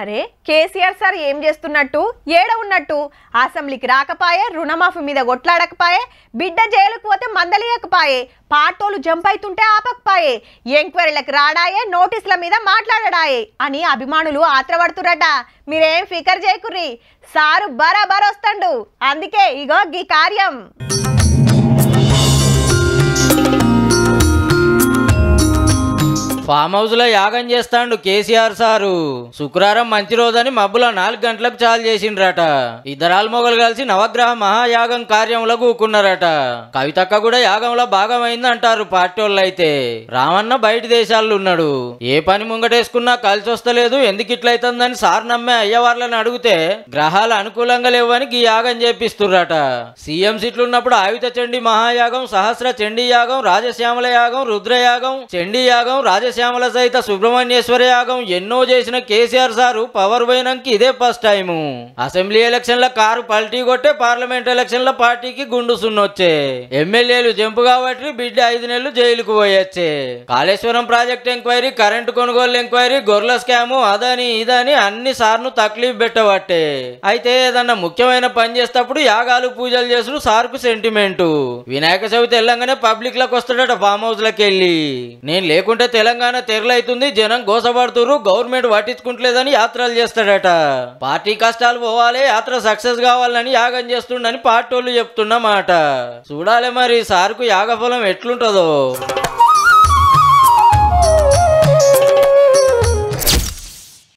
అరే కేసీఆర్ సార్ ఏం చేస్తున్నట్టు ఏడ ఉన్నట్టు అసెంబ్లీకి రాకపాయే రుణమాఫీ మీద కొట్లాడకపాయే బిడ్డ జైలుకు పోతే మందలియకపాయే పార్టోలు జంప్ అవుతుంటే ఆపకపాయే ఎంక్వైరీలకు రాడాయే నోటీసుల మీద మాట్లాడడాయే అని అభిమానులు ఆత్రపడుతురట మీరేం ఫికర్ చేయకుర్రి సారు బరాబర్ వస్తాడు అందుకే ఇగో గీ కార్యం ఫామ్ హౌస్ లో యాగం చేస్తాండు కేసీఆర్ సారు శుక్రవారం మంచి రోజని మబ్బుల నాలుగు గంటలకు చాలు చేసిండ్రట ఇద్దరాలు మొగలు కలిసి నవగ్రహ మహాయాగం కార్యంలో కూకున్నారట కవితక్క కూడా యాగంలో భాగమైంది అంటారు పార్టీ అయితే రామన్న బయట దేశాల్లో ఉన్నాడు ఏ పని ముంగటేసుకున్నా కలిసి వస్తలేదు ఎందుకు ఇట్లయితుందని సార్ నమ్మే అయ్యవార్లను అడిగితే గ్రహాలు అనుకూలంగా లేవని ఈ యాగం చేపిస్తుర్రట సీఎం సీట్లున్నప్పుడు ఆయుత చండీ మహాయాగం సహస్ర చండీ యాగం రాజశ్యామల యాగం రుద్రయాగం చండీ యాగం రాజశ్యామ శ్యామల సహిత సుబ్రహ్మణ్యేశ్వర యాగం ఎన్నో చేసిన కేసీఆర్ సారు పవర్ పోయినాక ఇదే ఫస్ట్ టైము అసెంబ్లీ ఎలక్షన్ల కారు పల్టీ కొట్టే పార్లమెంట్ ఎలక్షన్ ల పార్టీకి గుండు సున్నొచ్చే ఎమ్మెల్యేలు జంపు కాబట్టి బిడ్డ ఐదు నెలలు జైలుకు పోయొచ్చే కాళేశ్వరం ప్రాజెక్ట్ ఎంక్వైరీ కరెంటు కొనుగోలు ఎంక్వైరీ గొర్రెల స్కాము అదని ఇదని అన్ని సార్ను తక్లీఫ్ పెట్టబట్టే అయితే ఏదన్నా ముఖ్యమైన పని చేసేటప్పుడు యాగాలు పూజలు సార్ సార్కు సెంటిమెంటు వినాయక చవితి వెళ్ళంగానే పబ్లిక్ లకు వస్తాడట ఫామ్ హౌస్ లకెళ్ళి నేను లేకుంటే తెలంగాణ తెలంగాణ తెరలైతుంది జనం గోసపడుతురు గవర్నమెంట్ పట్టించుకుంటలేదని యాత్రలు చేస్తాడట పార్టీ కష్టాలు పోవాలి యాత్ర సక్సెస్ కావాలని యాగం చేస్తుండని పార్టీ చెప్తున్నమాట చూడాలి మరి సార్కు ఫలం ఎట్లుంటదో